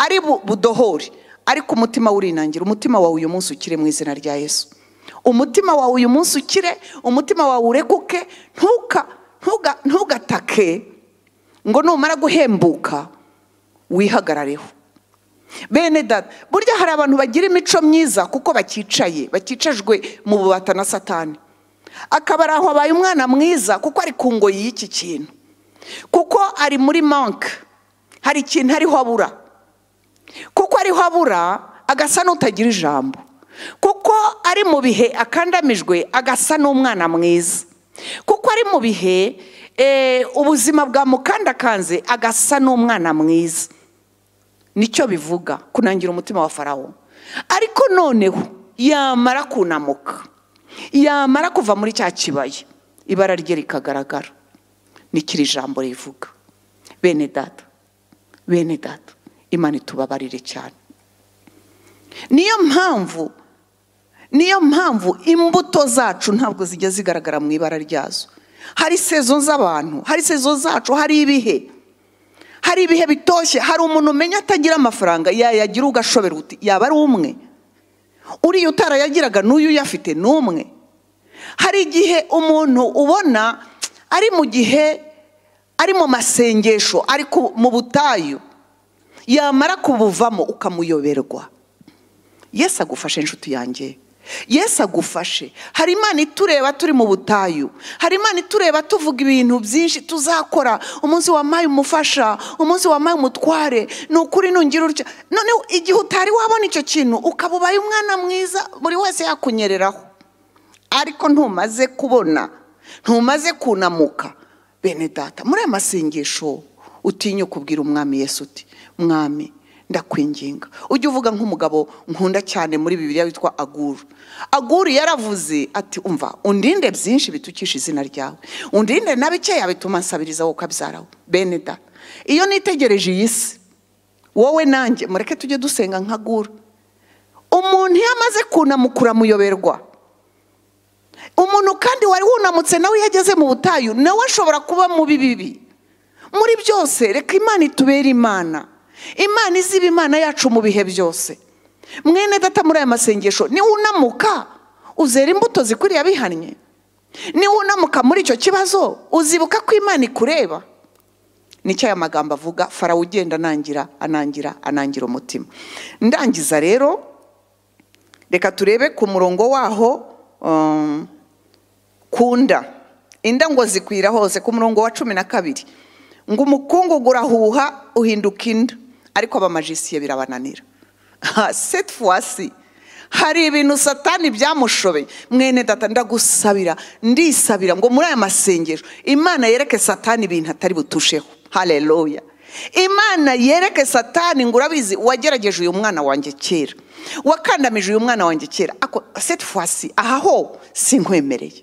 ari budohori ariko umutima urinangira umutima wawe uyu munsi ukire mu izina rya yesu umutima wawe uyu munsi ukire umutima wawe urekuke ntugatake ngo numara guhembuka wihagarareho bene dada burya hari abantu bagira imico myiza kuko bakicaye bakicajwe mu bubata na satani akaba ari aho abaye umwana mwiza kuko ari ku ngoyi y'iki kintu kuko ari muri manke hari ikintu ariho abura kuko ariho abura agasa n'utagira ijambo kuko ari mu bihe akandamijwe agasa n'umwana mwiza kuko ari mu bihe eh, ubuzima bwa mukandakaze agasa n'umwana mwiza nicyo bivuga kunangira umutima wa farawo ariko noneho yamara kunamuka yamara kuva muri cya kibaya ibara rye rikagaragara nikiri ijambo rivuga bene data bene data imana itubabarire cyane niyo mpamvu niyo mpamvu imbuto zacu ntabwo zijya zigaragara mu ibara ryazo hari sezo z'abantu hari sezo zacu hari ibihe hari ibihe bitoshye hari umuntu umenya atagira amafaranga yayagira ugashobera uti yaba ari umwe uriya yagiraga n'uyu uyafite n'umwe hari igihe umuntu ubona ari mu gihe ari mu masengesho ari mu butayu yamara kubuvamo ukamuyoberwa yesu agufashe inshuti yanjye Yesu agufashe hari imana itureba turi mu butayu hari imana itureba tuvuga ibintu byinshi tuzakora umunsi wamaye umufasha umunsi wampaye umutware ni ukuri ntungira utya noneho igihe utari wabona icyo kintu ukaba ubaye umwana mwiza buri wese yakunyereraho ariko ntumaze kubona ntumaze kunamuka bene data muri aya masengesho utinye kubwira umwami Yesu uti mwami ndakwinginga ujye uvuga nk'umugabo nkunda cyane muri bibiriya witwa aguru aguru yaravuze ati umva undinde byinshi bitukisha izina ryawe undinde na bikeya bituma nsabiriza wowe ukabyara bene iyo nitegereje iyi si wowe nanjye mureke tujye dusenga nka guru umuntu iyo amaze kunamukura muyoberwa umuntu kandi wari wunamutse nawe iyo ageze mu butayu nawe ashobora kuba mubi bibi muri byose reka imana itubere imana imana iziba imana yacu mu bihe byose mwene data muri aya masengesho unamuka uzera imbuto zikwiriye abihannye niwunamuka muri icyo kibazo uzibuka ko imana ikureba nicyo aya magambo avuga farawo ugenda anangira anangira anangira umutima ndangiza rero reka turebe ku murongo waho um, kunda inda ngo zikwira hose ku murongo wa cumi na kabiri ngo umukungugu urahuha uhinduka inda ariko abamajisiye birabananira seti fuwasi hari ibintu satani byamushobeye mwene data ndagusabira ndisabira ngo muri aya masengesho imana yereke satani ibintu atari butusheho hareruya imana yereke satani ngo urabizi wagerageje uyu mwana wanjye kera wakandamije uyu mwana wanjye kera seti fuwasi aha ho sinkwemereye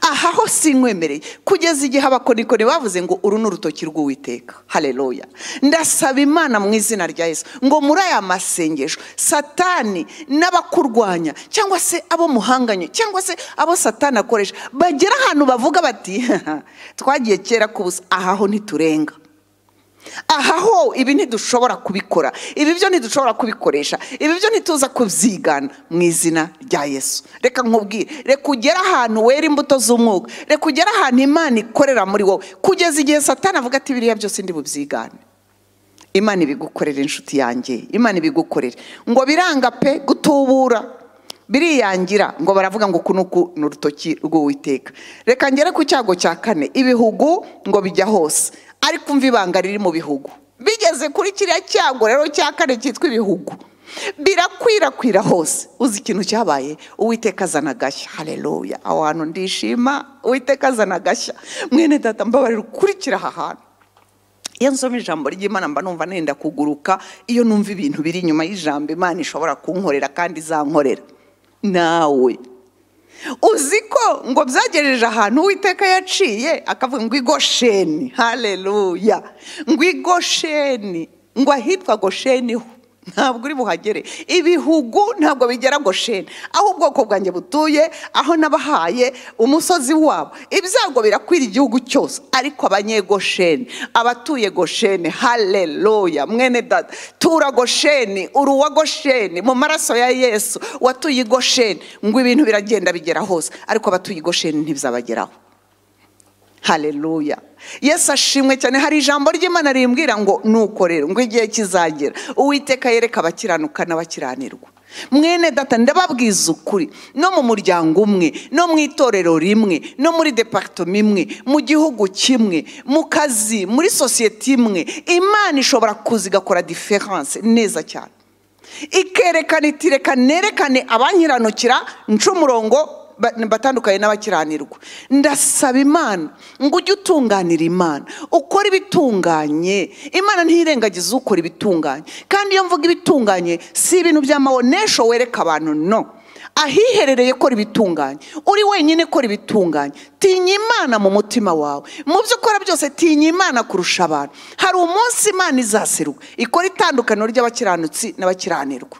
aha ho sinkwemereye kugeza igihe abakorikori bavuze ngo uru ni urutoki rw'uwiteka hareruya ndasaba imana mu izina rya yesu ngo muri aya masengesho satani n'abakurwanya cyangwa se abo muhanganye cyangwa se abo satani akoresha bagera ahantu bavuga bati [LAUGHS] twagiye kera ku busa aha ho ntiturenga aha ho ibi ntidushobora kubikora ibi byo ntidushobora kubikoresha ibi byo ntituza kubyigana mu izina rya yesu reka nkubwire reka ugere ahantu wera imbuto z'umwuka reka ugere ahantu imana ikorera muri wowe kugeza igihe satana avuga ati biriya byose ndi imana ibigukorera inshuti yanjye imana ibigukorera ngo biranga pe gutubura biriyangira ngo baravuga ngo kunuku ni urutoki rw'uwiteka reka ngere ku cyago cya kane ibihugu ngo bijya hose ari kumva ibanga riri mu bihugu bigeze kuri kiriya cyago rero cya kane cyitwa ibihugu birakwirakwira hose uzi ikintu cyabaye uwiteka azana agashya hareruya aho hantu ndishima uwiteka azana agashya mwene data mbabarira ukurikira aha hantu iyo nsoma ijambo ry'imana mba numva nenda kuguruka iyo numva ibintu biri inyuma y'ijambo imana ishobora kunkorera kandi izankorera nawe uzi ko ngo byagejeje ahantu uwiteka yaciye akavuga ngo igosheni hareruya ngo igosheni ngo ahitwa gosheni ho ntabwo uri buhagere ibihugu ntabwo bigera ngo shene aho ubwoko bwanjye butuye aho n'abahaye umusozi wabo ibyago birakwira igihugu cyose ariko abanyegosheni abatuye gosheni hareruya mwene dada tura gosheni uruwa gosheni mu maraso ya yesu watuye gosheni ngo ibintu biragenda bigera hose ariko abatuye gosheni ntibizabageraho hareruya Yesu ashimwe cyane hari ijambo ry'imana rimbwira ngo nukorere ngo igihe kizagera uwiteka yereka abakiranuka n'abakiranirwa mwene data ndababwiza ukuri no mu muryango umwe no mu itorero rimwe no muri departoma imwe mu gihugu kimwe mu kazi muri sosiyete imwe imana ishobora kuza igakora diferanse neza cyane ikerekana iti nerekane abanyiranukira nca umurongo batandukanye n'abakiranirwa ndasaba imana ngo ujye utunganira imana ukore ibitunganye imana ntirengagize ukora ibitunganye kandi iyo mvuga ibitunganye si ibintu by'amabonesho wereka abantu no ahiherereye kora ibitunganye uri wenyine kora ibitunganye tinya imana mu mutima wawe mu byo ukora byose tinya imana kurusha abantu hari umunsi imana izasirwa ikora itandukaniro ry'abakiranutsi n'abakiranirwa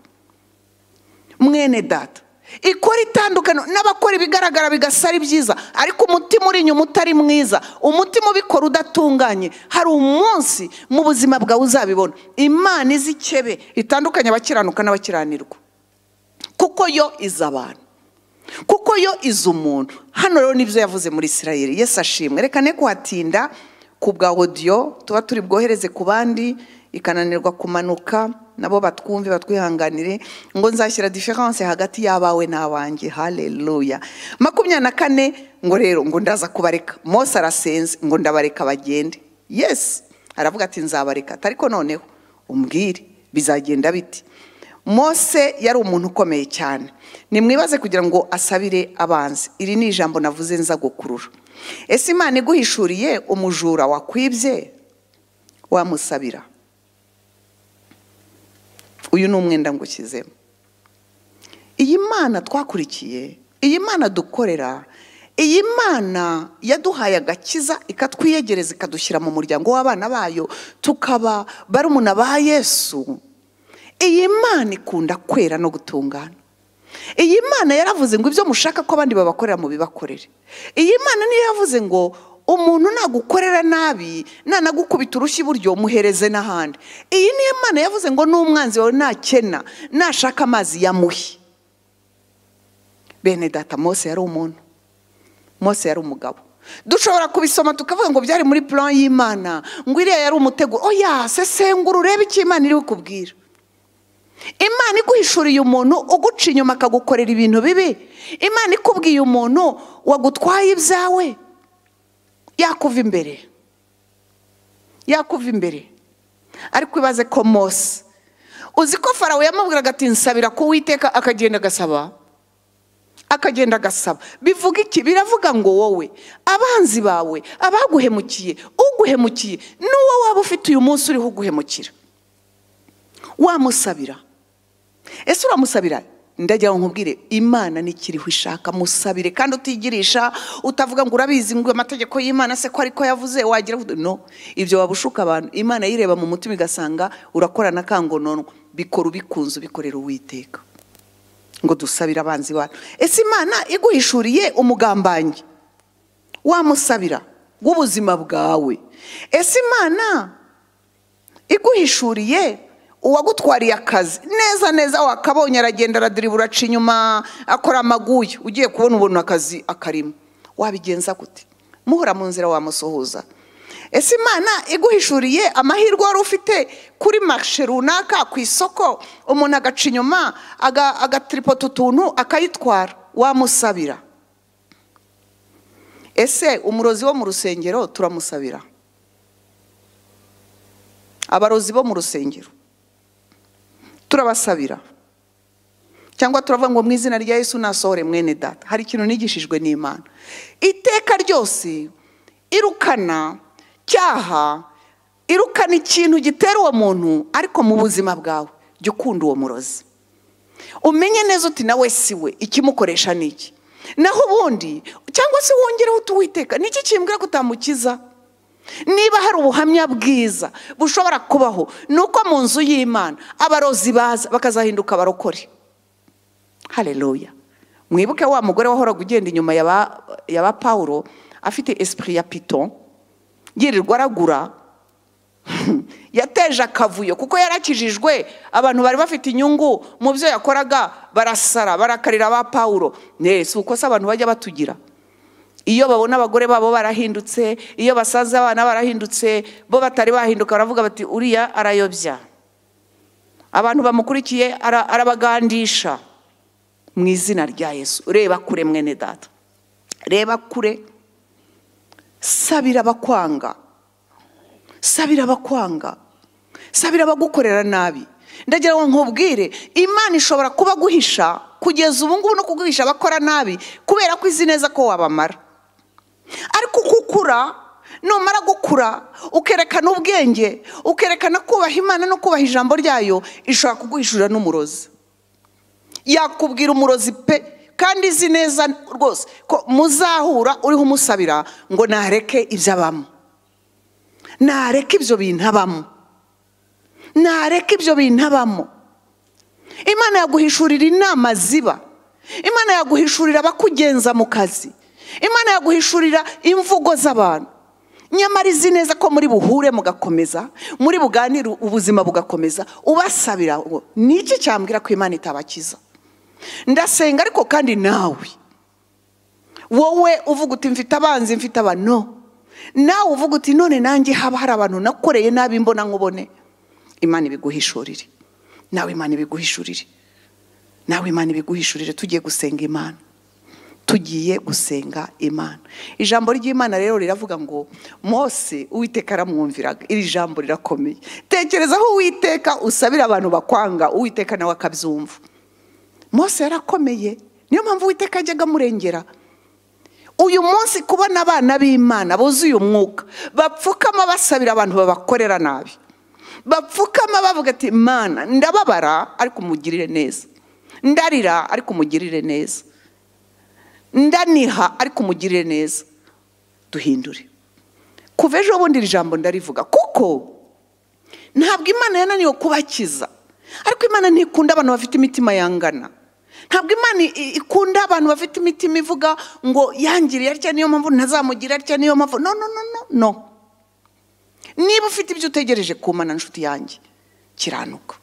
mwene data ikora itandukano n'abakora ibigaragara bigasa ari byiza ariko umutima uri inyuma utari mwiza umutima ubikora udatunganye hari umunsi mu buzima bwawe uzabibona imana izi ikebe itandukanye abakiranuka n'abakiranirwa kuko yo izi abantu kuko yo izi umuntu hano rero nibyo yavuze muri israel yesi ashimwe reka ne kuhatinda ku bwa odiyo tuba turi bwohereze ku bandi ikananirwa kumanuka nabo batwumve batwihanganire ngo nzashyira diferanse hagati y'abawe n'abanjye hareruya makumyabiri na kane ngo rero ngo ndaza kubareka mose arasenze ngo ndabareka bagende yesi aravuga ati nzabareka ariko noneho umbwire bizagenda biti mose yari umuntu ukomeye cyane nimwibaze kugira ngo asabire abanzi iri ni ijambo navuze nza gukurura ese imana iguhishuriye umujura wakwibye wamusabira uyu ni umwenda ngushyizemo iyi mana twakurikiye iyi mana dukorera iyi mana yaduhaye agakiza ikatwiyegereza ikadushyira mu muryango w'abana bayo tukaba barumuna ba yesu iyi mana ikunda kwera no gutungana iyi mana yaravuze ngo ibyo mushaka ko abandi babakorera mu bibakorere iyi mana niyo yavuze ngo umuntu nagukorera nabi nanagukubita urushyi iburyo muhereze n'ahandi iyi niyo mana yavuze ngo n'umwanzi wawe nakena nashaka amazi yamuhe bene data mose yari umuntu mose yari umugabo dushobora kubisoma tukavuga ngo byari muri plan y'imana ngo iriya yari umutego oya sesengura urebe icyo imana iri bukubwira imana iguhishuriye umuntu uguca inyuma akagukorera ibintu bibi imana ikubwiye umuntu wagutwaye ibyawe yakuva imbere yakuva imbere ariko ibaze ko mose uzi ko farawo yamubwiraga ati nsabira ko witeka akagenda agasaba akagenda agasaba bivuga iki biravuga ngo wowe abanzi bawe abaguhemukiye uguhemukiye n'uwo waba ufite uyu munsi uriho uguhemukira wamusabira ese uramusabira ndagira ngo nkubwire imana nikiriho ishaka musabire kandi utigirisha utavuga ngo urabizi ngo amategeko y'imana se ko ariko yavuze wagira no ibyo wabushuka abantu imana yireba mu mutima igasanga urakorana kangononwa bikora ubikunze ubikorera uwiteka ngo dusabire abanzi bacu ese imana iguhishuriye umugambanyi wamusabira w'ubuzima bwawe ese imana iguhishuriye uwagutwariye akazi neza neza wakabonye aragenda aradiribura aca inyuma akora amaguye ugiye kubona ubona akazi akarimo wabigenza gute muhora mu nzira wamusuhuza ese imana iguhishuriye amahirwe wari ufite kuri marishe runaka ku isoko umuntu agaca inyuma agatiripota utuntu akayitwara wamusabira ese umurozi wo mu rusengero turamusabira abarozi bo mu rusengero turabasabira cyangwa turavuga ngo mu izina rya Yesu nasohore mwene data hari ikintu nigishijwe n'imana iteka ryose irukana cyaha irukana ikintu gitera uwo muntu ariko mu buzima bwawe jya ukunda uwo murozi umenye neza uti nawe si we ikimukoresha ni iki naho ubundi cyangwa se wongereho utuwiteka niki kimbwira ko utamukiza niba hari ubuhamya bwiza bushobora kubaho ni uko mu nzu y'imana abarozi baza bakazahinduka abarokore hareruya mwibuke wa mugore wahoraga ugenda inyuma ya ba paul afite esipuri ya pito yirirwa aragura [LAUGHS] yateje akavuyo kuko yarakijijwe abantu bari bafite inyungu mu byo yakoraga barasara barakarira ba paul nese uko se abantu bajya batugira iyo babona abagore babo barahindutse iyo basanze abana barahindutse bo batari bahinduka baravuga bati uriya arayobya abantu bamukurikiye arabagandisha mu izina rya yesu ureba kure mwene data reba kure sabira abakwanga sabira abakwanga sabira abagukorera nabi ndagira ngo nkubwire imana ishobora kuba guhisha kugeza ubu ngubu no kuguhisha abakora nabi kubera ko izi neza ko wabamara ariko uko ukura numara gukura ukerekana ubwenge ukerekana kubaha imana no kubaha ijambo ryayo ishobora kuguhishurira n'umurozi yakubwira umurozi pe kandi izi neza rwose ko muzahura uriho umusabira ngo nareke ibyo abamo nareke ibyo bintu abamo nareke ibyo bintu abamo imana yaguhishurira inama ziba imana yaguhishurira abakugenza mu kazi imana yaguhishurira imvugo z'abantu nyamara izi neza ko muri buhure mugakomeza muri buganire ubuzima bugakomeza ubasabira ni iki cyambwira ko imana itabakiza ndasenga ariko kandi nawe wowe uvuga uti mfite abanzi mfite abantu nawe uvuga uti none nanjye haba hari abantu nakoreye nabi mbona nkubone imana ibiguhishurire nawe imana ibiguhishurire nawe imana ibiguhishurire tugiye gusenga imana tugiye gusenga imana ijambo ry'imana rero riravuga ngo mose uwiteka aramwumviraga iri jambo rirakomeye tekereza aho uwiteka usabira abantu bakwanga uwiteka nawe akabyumva mose yarakomeye niyo mpamvu uwiteka ajyaga amurengera uyu munsi kubona abana b'imana buzuye umwuka bapfukama basabira abantu babakorera nabi bapfukama bavuga ati mana ndababara ariko umugirire neza ndarira ariko umugirire neza ndaniha ariko umugirire neza duhindure kuva ejo bundi iri jambo ndarivuga kuko ntabwo imana yananiwe kubakiza ariko imana ntikunda abantu bafite imitima yangana ntabwo imana ikunda abantu bafite imitima ivuga ngo yangiriye atya niyo mpamvu ntazamugira atya niyo mpamvu no no no no no niba ufite ibyo utegereje ku mana nshuti yanjye kiranuka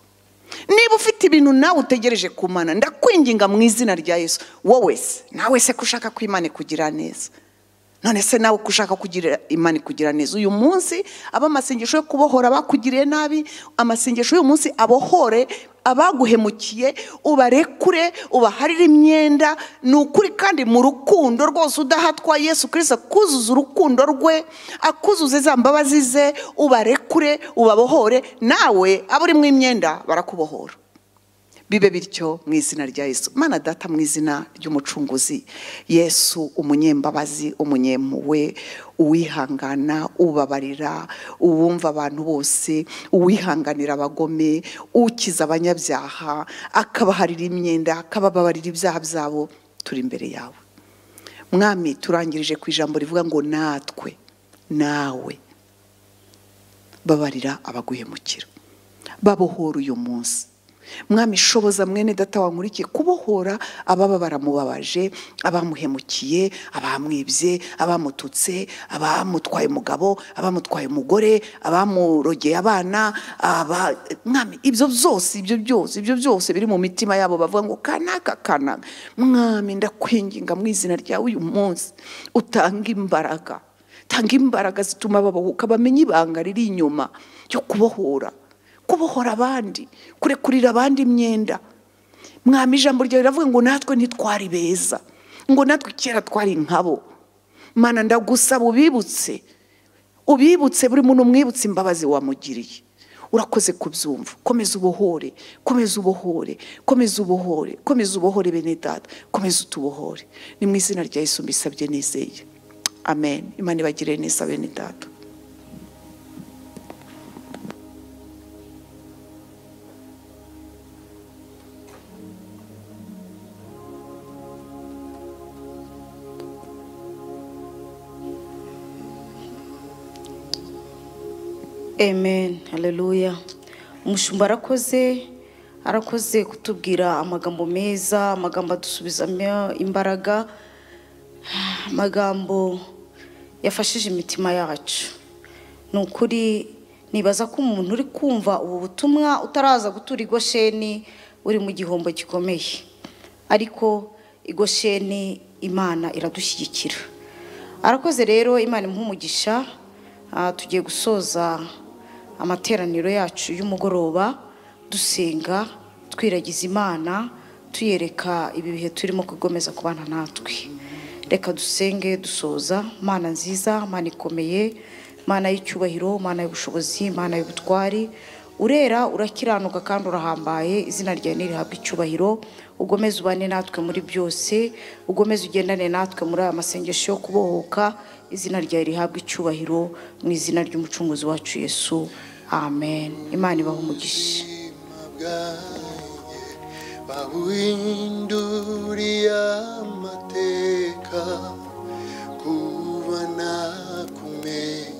niba ufite ibintu nawe utegereje kumana ndakwinginga mu izina rya yesu wowe se nawe se ko ushaka ko imana kugira neza none se nawe ushaka kugira imana ikugira neza uyu munsi amasengesho yo kubohora bakugiriye nabi amasengesho y'uyu munsi abohore abaguhemukiye ubarekure ubaharire imyenda ni ukuri kandi mu rukundo rwose udahatwa yesu kirisita kuzuza urukundo rwe akuzuze za mbabazi ze ubarekure ubabohore nawe abo urimo imyenda barakubohora bibe bityo mu izina rya yesu mana data mu izina ry'umucunguzi yesu umunyembabazi umunyempuwe uwihangana ubabarira uwumva abantu bose uwihanganira abagome ukiza abanyabyaha akabaharira imyenda akabababarira ibyaha byabo turi imbere yawe mwami turangirije ku ijambo rivuga ngo natwe nawe babarira abaguhemukira babohora uyu munsi mwami shoboza mwene data wankurikiye kubohora ababa baramubabaje abamuhemukiye abamwibye abamututse abamutwaye umugabo abamutwaye umugore abamurogeye abana mwami ibyo byose ibyo byose ibyo byose biri mu mitima yabo bavuga ngo kanaka kanaka mwami ndakwinginga mu izina ryawe uyu munsi utanga imbaraga tanga imbaraga zituma babahuka bamenye ibanga riri inyuma ryo kubohora kubohora abandi kurekurira abandi imyenda mwami ijambo ryawe riravuga ngo natwe ntitwari beza ngo natwe kera twari nkabo mana ndagusaba ubibutse ubibutse buri muntu umwibutse imbabazi wamugiriye urakoze kubyumva komeza ubohore komeza ubohore komeza ubohore komeza ubohore bene data komeza utubohore ni mu izina rya Yesu mbisabye nizeye amen imana ibagire neza bene data amen haleluya umushumba arakoze arakoze kutubwira amagambo meza amagambo adusubizamo imbaraga amagambo yafashije imitima yacu ni ukuri nibaza ko umuntu uri kumva ubu butumwa utaraza gutura igosheni uri mu gihombo gikomeye ariko igosheni imana iradushyigikira arakoze rero imana imuha umugisha ah, tugiye gusoza amateraniro yacu y'umugoroba dusenga twiragiza imana tuyereka ibi bihe turimo kugomeza kubana natwe reka dusenge dusoza mana nziza mana ikomeye mana y'icyubahiro mana y'ubushobozi mana y'ubutwari urera urakiranuka kandi urahambaye izina ryawe nirihabwa icyubahiro ugomeze ubane natwe muri byose ugomeze ugendane natwe muri aya masengesho yo kubohoka izina ryawe rihabwa icyubahiro mu izina ry'umucunguzi wacu yesu amen imana ibaho umugisha bahinduriye amateka kuba nakumenya